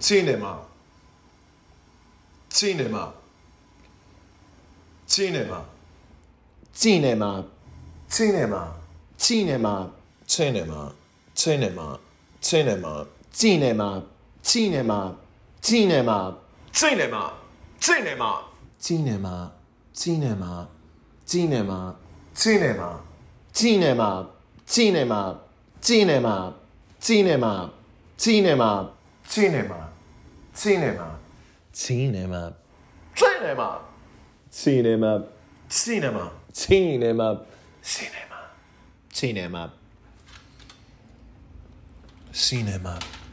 チネマチネマチネマチネマチネマチネマチネマチネマチネマチネマチネマチネマチネマチネマチネマチネマチネマチネマチネマチーマチネマチーマチネマ Cinema. Cinema. Cinema. Cinema. Cinema. Cinema. Cinema. Cinema. Cinema. Cinema. Cinema.